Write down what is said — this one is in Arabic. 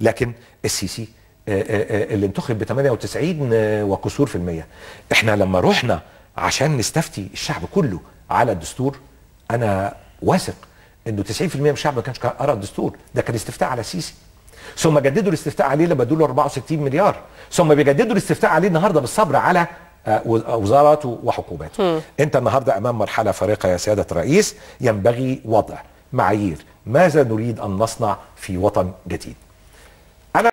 لكن السيسي آه، آه، آه، اللي انتخب ب 98 وكسور في المية احنا لما رحنا عشان نستفتي الشعب كله على الدستور انا واثق انه 90% من الشعب ما كانش قرا الدستور ده كان استفتاء على السيسي ثم جددوا الاستفتاء عليه لما ادوا له 64 مليار ثم بيجددوا الاستفتاء عليه النهارده بالصبر على وحكومات وحكوماته انت النهارده امام مرحله فارقه يا سياده الرئيس ينبغي وضع معايير ماذا نريد ان نصنع في وطن جديد